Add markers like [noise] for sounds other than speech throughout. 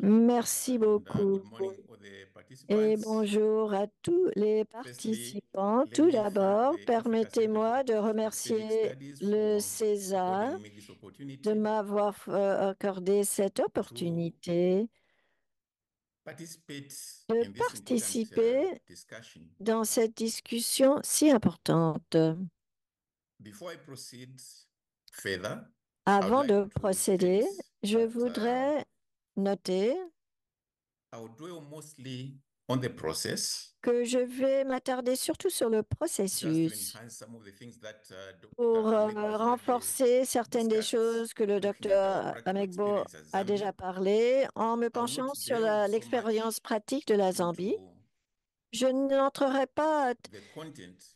Merci uh, beaucoup. Et bonjour à tous les participants. Tout d'abord, permettez-moi de remercier le César de m'avoir euh, accordé cette opportunité de uh, participer dans cette discussion si importante. Avant de procéder, je uh, voudrais noter que je vais m'attarder surtout sur le processus uh, pour euh, renforcer certaines des choses que le docteur Amegbo a déjà parlé en me penchant sur l'expérience pratique de la Zambie. Je n'entrerai pas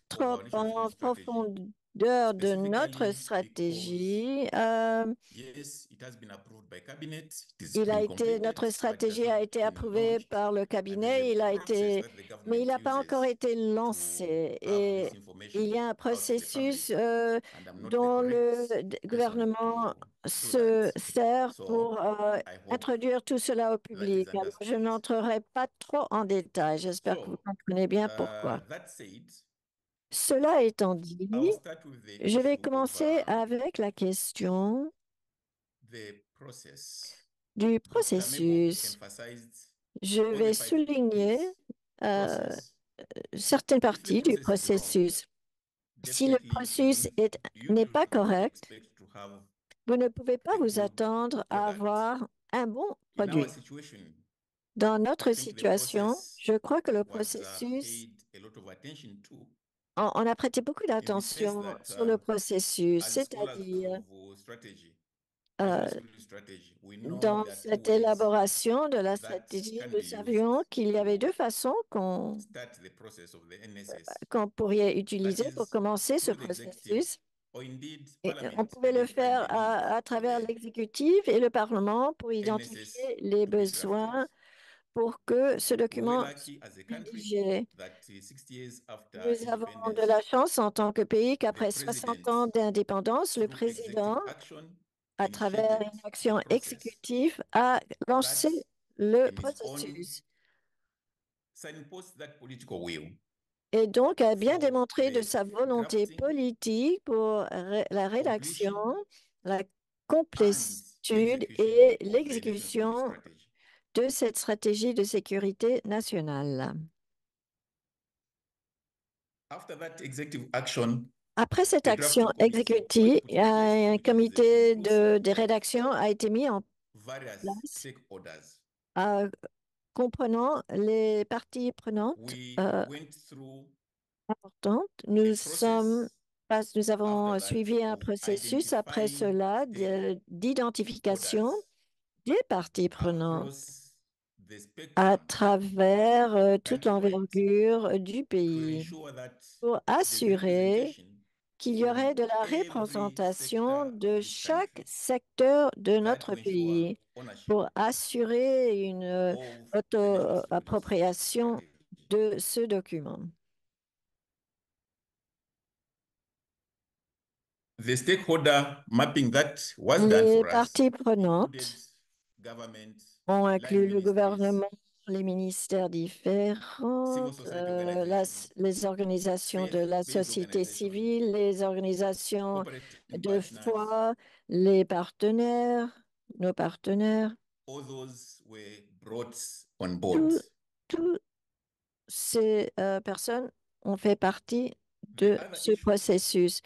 trop en profondeur Dehors de notre stratégie. il a été, notre stratégie a été approuvée par le cabinet, il a été, mais il n'a pas encore été lancé. Et il y a un processus euh, dont le gouvernement se sert pour euh, introduire tout cela au public. je n'entrerai pas trop en détail. J'espère que vous comprenez bien euh, pourquoi. Cela étant dit, je vais commencer avec la question du processus. Je vais souligner euh, certaines parties du processus. Si le processus n'est pas correct, vous ne pouvez pas vous attendre à avoir un bon produit. Dans notre situation, je crois que le uh, processus on, a prêté beaucoup d'attention sur euh, le processus, c'est-à-dire euh, dans cette élaboration de la stratégie, nous savions qu'il y avait deux façons qu'on euh, pourrait utiliser pour commencer ce processus. on pouvait le faire à travers l'exécutif et le Parlement pour identifier les besoins pour que ce document Nous avons de la chance en tant que pays qu'après 60 ans d'indépendance, le président, à travers une action exécutive, a lancé le processus. Et donc a bien démontré de sa volonté politique pour la rédaction, la complétude et l'exécution de cette stratégie de sécurité nationale. après cette action exécutive, un comité de, rédaction a été mis en place euh, comprenant les parties prenantes euh, importantes. Nous, sommes, nous avons suivi un processus après cela d'identification des parties prenantes à travers euh, toute l'envergure euh, du pays pour assurer qu'il y aurait de la représentation de chaque secteur de notre pays pour assurer une euh, auto-appropriation de ce document. Les parties prenantes ont inclus le gouvernement, les ministères différents, euh, les organisations de la société civile, les organisations de foi, les partenaires, nos partenaires. Toutes ces euh, personnes ont fait partie de ce processus.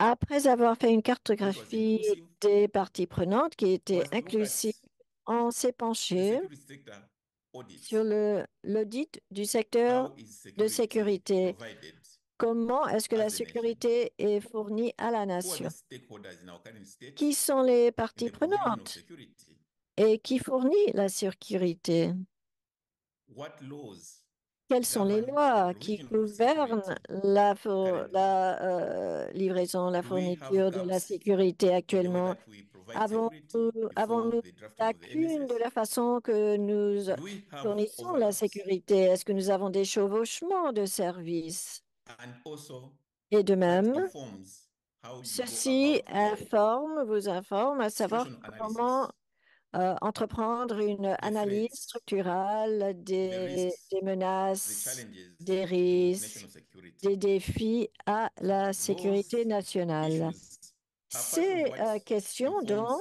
Après avoir fait une cartographie des parties prenantes qui étaient inclusives, on s'est penché sur l'audit du secteur de sécurité. Comment est-ce que la sécurité est fournie à la nation Qui sont les parties prenantes et qui fournit la sécurité quelles sont les bah, lois qui gouvernent la, la euh, livraison, la fourniture de la sécurité actuellement Avons-nous avons de la façon que nous fournissons la sécurité Est-ce que nous avons des chevauchements de services Et de même, ceci informe, vous informe à savoir comment euh, entreprendre une analyse structurale des, menaces, des risques, des défis à la sécurité nationale. Ces euh, questions, donc,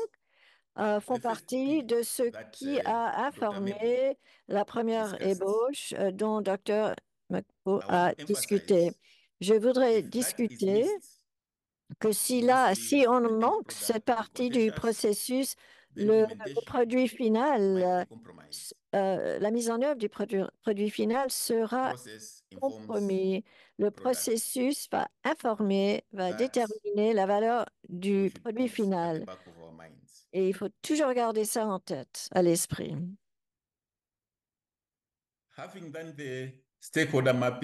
euh, font partie de ce qui a informé la première ébauche dont Dr. McPo a discuté. Je voudrais discuter que si, là, si on manque cette partie du processus le, produit final, euh, euh, la mise en œuvre du produit, produit final sera compromis. Le processus va informer, va déterminer la valeur du produit final. Et il faut toujours garder ça en tête, à l'esprit. Having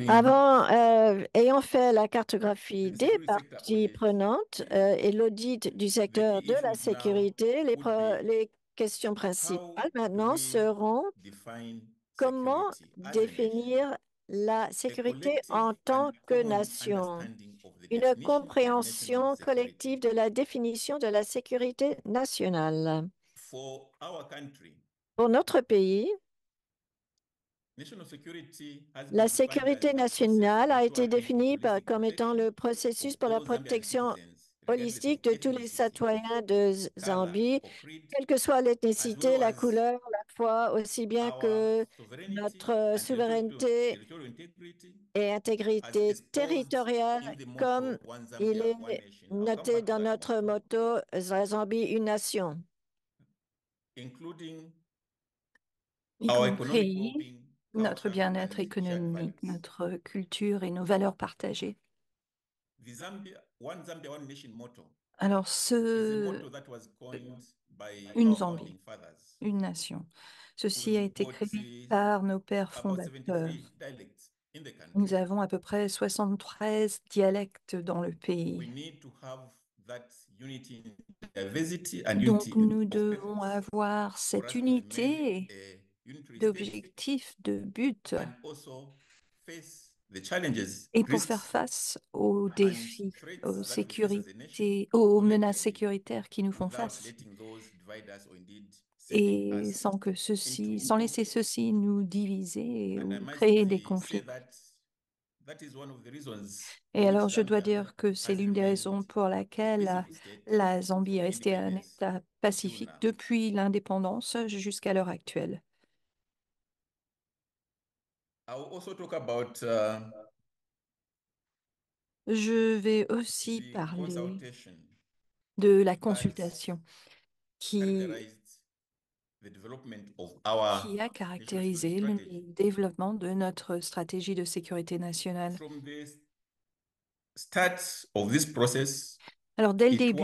avant, ah euh, ayant fait la cartographie des parties prenantes euh, et l'audit du secteur de la sécurité, les, les questions principales maintenant seront comment ah, définir la sécurité en tant que nation, une compréhension collective de la définition de la sécurité nationale. Pour notre pays, la sécurité nationale a été définie comme étant le processus pour la protection holistique de tous les citoyens de Zambie, quelle que soit l'ethnicité, la couleur, la foi, aussi bien que notre souveraineté et intégrité territoriale, comme il est noté dans notre motto Zambie, une nation notre bien-être économique, notre culture et nos valeurs partagées. Alors, ce, une Zambie, une nation, ceci a été créé par nos pères fondateurs. Nous avons à peu près 73 dialectes dans le pays. Donc, nous devons avoir cette unité d'objectifs, de buts, et pour faire face aux défis, aux, aux menaces sécuritaires qui nous font face, et sans, que ceci, sans laisser ceci nous diviser ou créer des conflits. Et alors, je dois dire que c'est l'une des raisons pour laquelle la Zambie est restée un État pacifique depuis l'indépendance jusqu'à l'heure actuelle. Uh, Je vais aussi parler de la consultation qui, a caractérisé le développement de notre stratégie de sécurité nationale. Alors, dès le début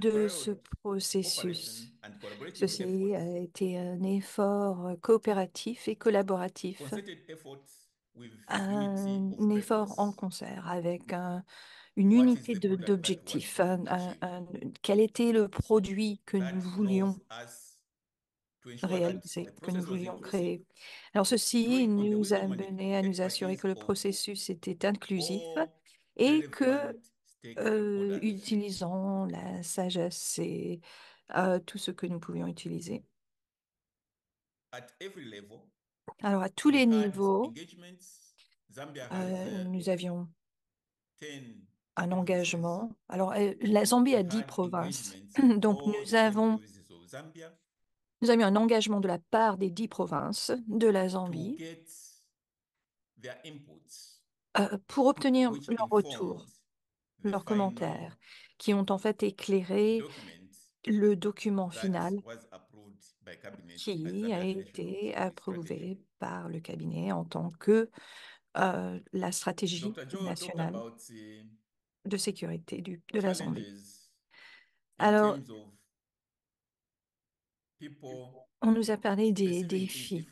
de ce processus, ceci a été un effort euh, coopératif et collaboratif, un effort en concert avec une unité d'objectifs. quel était le produit que nous voulions réaliser, que nous voulions créer. Alors ceci nous a amené à nous assurer que le processus était inclusif et que euh, utilisant la sagesse et euh, tout ce que nous pouvions utiliser. Alors, à tous les niveaux, nous avions un engagement. Alors, la Zambie a 10 provinces. Donc, nous avons nous un engagement de la part des 10 provinces de la Zambie euh, pour obtenir leur retour leurs commentaires, qui ont en fait éclairé le document final qui a été approuvé par le cabinet en tant que euh, la stratégie nationale de sécurité du, de la Zambie. Alors, on nous a parlé des défis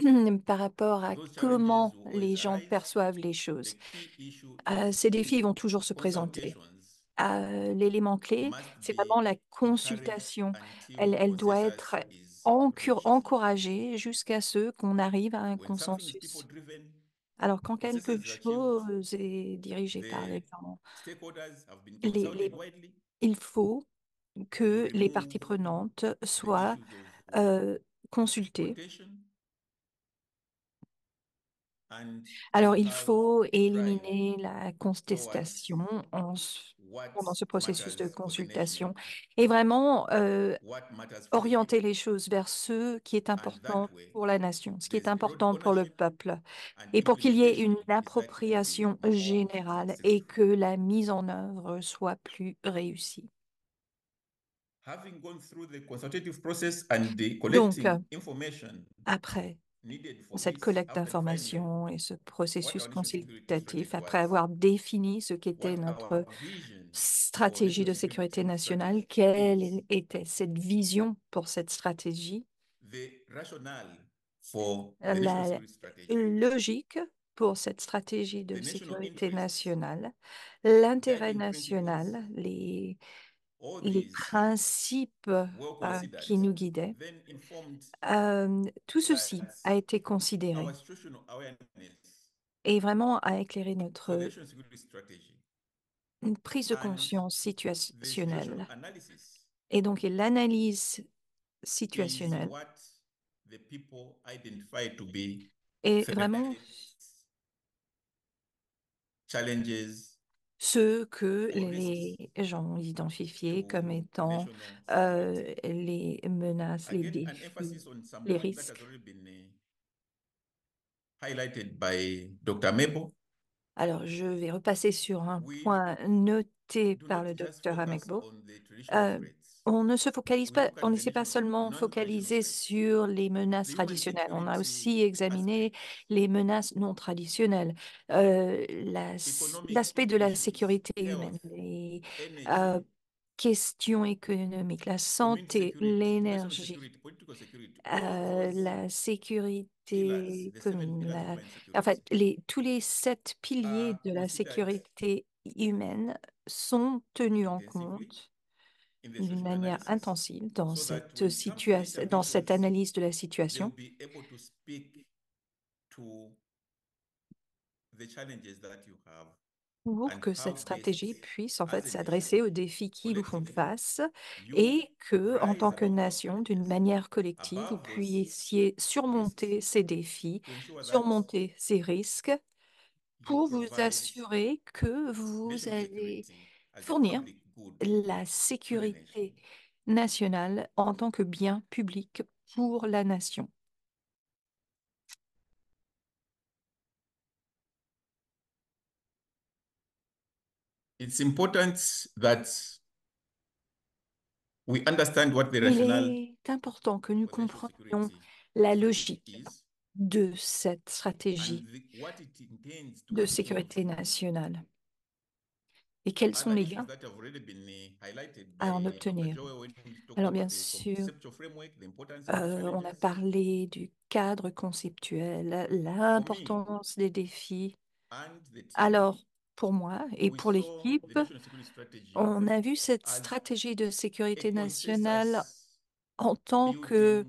[clears throat] par rapport à comment les gens perçoivent les choses. Euh, ces défis vont toujours se présenter. Euh, l'élément clé, c'est vraiment la consultation. Elle, doit être encouragée jusqu'à ce qu'on arrive à un consensus. Alors, quand quelque chose est dirigé par les gens, il faut que les parties prenantes soient euh, consultées alors il faut éliminer la contestation pendant ce processus de consultation et vraiment euh, orienter les choses vers ce qui est important pour la nation, ce qui est important pour le peuple, et pour qu'il y ait une appropriation générale et que la mise en œuvre soit plus réussie. Donc, après cette collecte d'informations et ce processus consultatif, après avoir défini ce qu'était notre stratégie de sécurité nationale, quelle était cette vision pour cette stratégie, euh, la logique pour cette stratégie de sécurité nationale, l'intérêt national, les Oh, les principes euh, qui nous guidaient, tout ceci a été considéré et vraiment a éclairé notre prise de conscience situationnelle. Et donc, l'analyse situationnelle est vraiment ceux que les gens identifiaient comme étant les menaces, les défis, les risques. Alors, je vais repasser sur un point noté par le docteur Amekbo on ne se focalise pas, on ne s'est pas seulement focalisé sur les menaces traditionnelles. On a aussi examiné les menaces non traditionnelles, euh, l'aspect de la sécurité humaine, les euh, questions économiques, la santé, l'énergie, euh, la sécurité commune, en fait, les, tous les sept piliers de la sécurité humaine sont tenus en compte d'une manière intensive dans cette, situation, dans cette analyse de la situation pour que cette stratégie puisse en fait s'adresser aux défis qui nous font face et que, en tant que nation, d'une manière collective, vous puissiez surmonter ces défis, surmonter ces risques pour vous assurer que vous allez fournir la sécurité nationale en tant que bien public pour la nation. It's Il est important que nous comprenions la logique de cette stratégie de sécurité nationale et quels sont les gains eh, à en obtenir. Alors bien sûr, euh, on a parlé du cadre conceptuel, l'importance des défis. Alors, pour moi et pour l'équipe, on a vu cette stratégie de sécurité nationale en tant que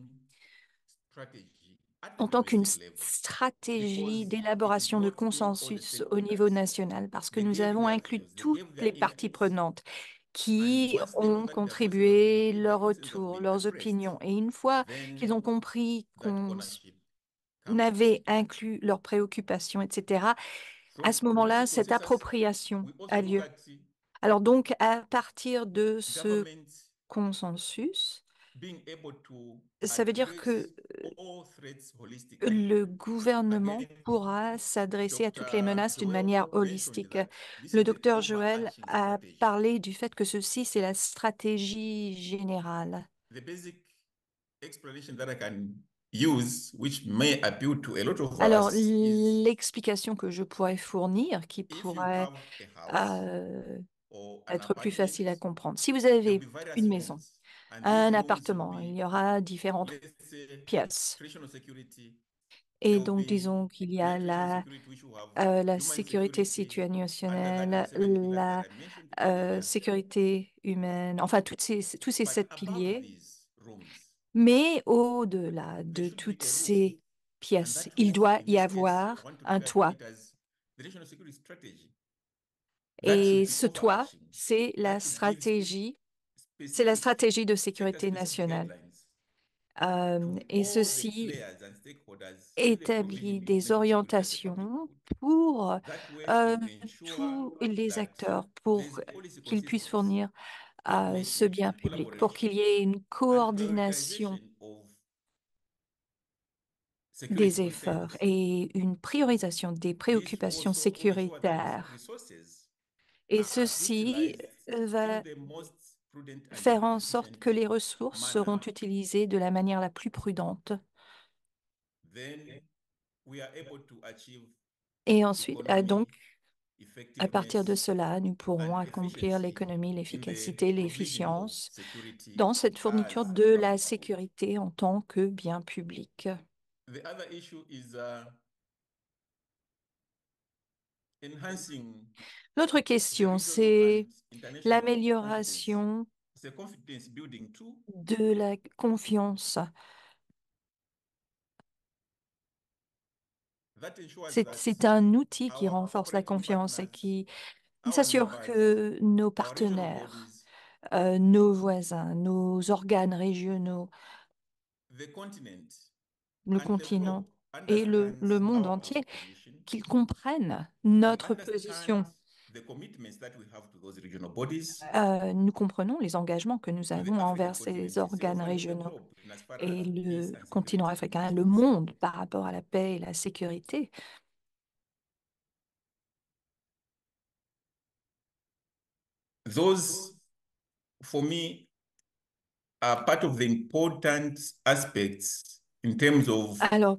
en tant qu'une stratégie d'élaboration de consensus au niveau national, parce que nous avons inclus toutes les parties prenantes qui ont contribué leur retour, leurs opinions. Et une fois qu'ils ont compris qu'on avait inclus leurs préoccupations, etc., à ce moment-là, cette appropriation a lieu. Alors donc, à partir de ce consensus, ça veut dire que le gouvernement pourra s'adresser à toutes les menaces d'une manière holistique. Le docteur Joël a parlé du fait que ceci, c'est la stratégie générale. Alors, l'explication que je pourrais fournir, qui pourrait euh, être plus facile à comprendre. Si vous avez une maison un appartement. Il y aura différentes pièces. Et donc, disons qu'il y a la, euh, la sécurité situationnelle, la euh, sécurité humaine, enfin, tous ces sept piliers. Mais au-delà de toutes ces pièces, il doit y avoir un toit. Et ce toit, c'est la stratégie c'est la stratégie de sécurité nationale. Euh, et ceci établit des orientations pour euh, tous les acteurs, pour qu'ils puissent fournir euh, ce bien public, pour qu'il y ait une coordination des efforts et une priorisation des préoccupations sécuritaires. Et ceci va faire en sorte que les ressources seront utilisées de la manière la plus prudente. Et ensuite, ah, donc, à partir de cela, nous pourrons accomplir l'économie, l'efficacité, l'efficience dans cette fourniture de la sécurité en tant que bien public. Uh, L'autre question, c'est l'amélioration de la confiance. C'est un outil qui renforce la confiance et qui s'assure que nos partenaires, euh, nos voisins, nos organes régionaux, le continent et le monde entier qu'ils comprennent notre position. Euh, nous comprenons les engagements que nous avons envers ces organes régionaux et le continent africain, le monde par rapport à la paix et la sécurité. Those, Alors,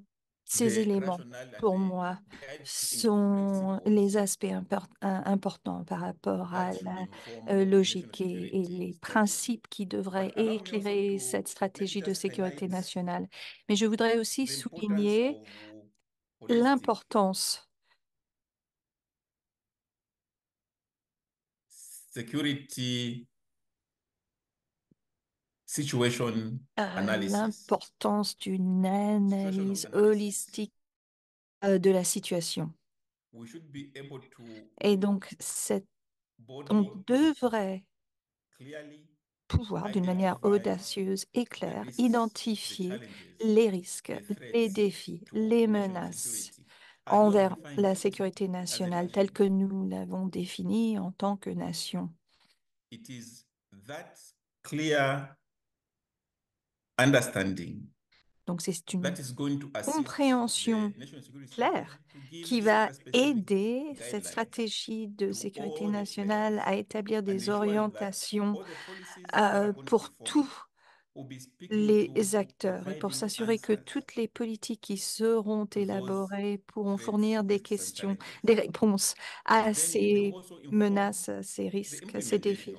ces éléments, pour moi, sont les aspects importants par rapport à la euh, logique et, les principes qui devraient éclairer cette stratégie de sécurité nationale. Mais je voudrais aussi souligner l'importance sécurité situation euh, L'importance d'une analyse holistique euh, de la situation. Et donc, on devrait pouvoir, d'une manière audacieuse et claire, identifier les risques, les défis, les menaces envers la sécurité nationale telle que nous l'avons définie en tant que nation. Donc c'est une compréhension claire qui va aider cette stratégie de sécurité nationale à établir des orientations euh, pour tous les acteurs et pour s'assurer que toutes les politiques qui seront élaborées pourront fournir des questions, des réponses à ces menaces, à ces risques, ces défis.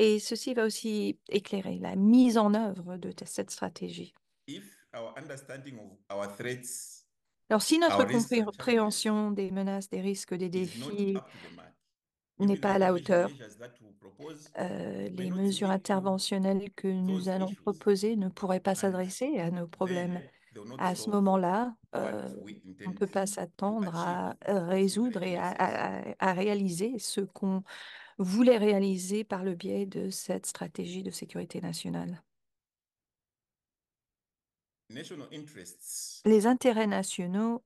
Et ceci va aussi éclairer la mise en œuvre de cette stratégie. Alors si notre compréhension des menaces, des risques, des défis n'est pas à la hauteur. Euh, les mesures interventionnelles que nous allons proposer ne pourraient pas s'adresser à nos problèmes. À ce moment-là, euh, on ne peut pas s'attendre à résoudre et à réaliser ce qu'on voulait réaliser par le biais de cette stratégie de sécurité nationale. Les intérêts nationaux,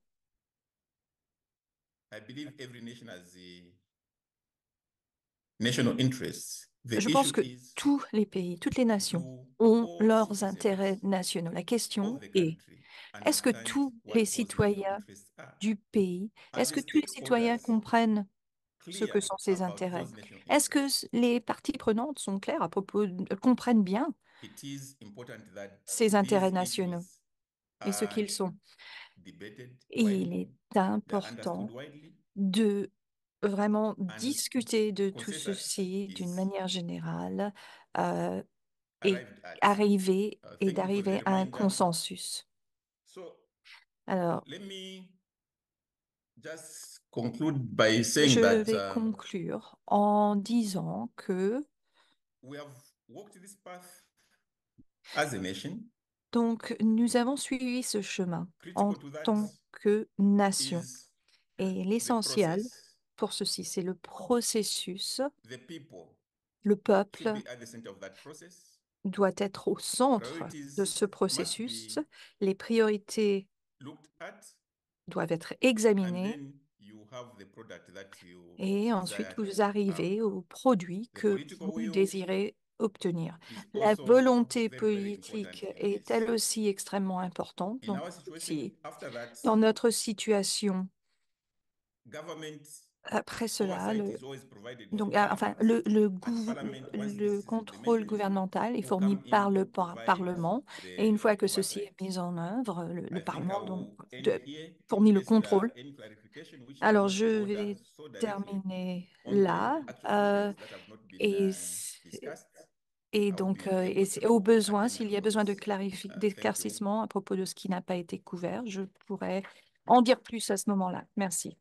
je pense que tous les pays, toutes les nations ont leurs intérêts nationaux. La question est, est-ce que tous les citoyens du pays, est-ce que tous les citoyens comprennent ce que sont ses intérêts. Est-ce que les parties prenantes sont claires à propos, euh, comprennent bien ces intérêts nationaux et ce qu'ils sont Et il est important de vraiment discuter de tout ceci d'une manière générale euh, et arriver et d'arriver à un consensus. Alors, je vais uh, conclure en disant que donc, nous avons suivi ce chemin en tant que nation. Et l'essentiel pour ceci, c'est le processus. Le peuple doit être au centre de ce processus. Les priorités doivent être examinés. Et ensuite, vous arrivez au produit que vous désirez obtenir. La volonté politique est elle aussi extrêmement importante. dans notre situation, après cela, le, donc, ah, enfin, le, le, contrôle gouvernemental est fourni par le Parlement. Et une fois que ceci est mis en œuvre, le, Parlement fournit le contrôle. Alors, je vais terminer là. Euh, et uh, donc, euh, au besoin, s'il y a besoin uh, d'éclaircissement à propos de ce qui n'a pas été couvert, je pourrais en dire plus à ce moment-là. Merci.